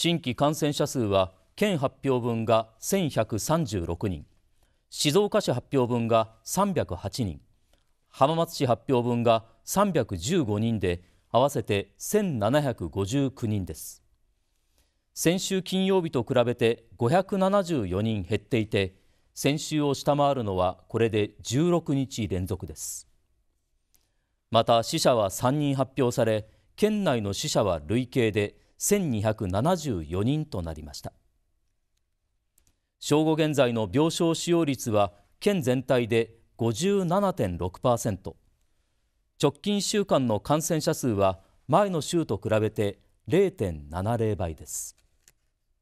新規感染者数は県発表分が1136人静岡市発表分が308人浜松市発表分が315人で合わせて1759人です先週金曜日と比べて574人減っていて先週を下回るのはこれで16日連続ですまた死者は3人発表され県内の死者は累計で1274人となりました正午現在の病床使用率は県全体で57.6%直近1週間の感染者数は前の週と比べて0.70倍です。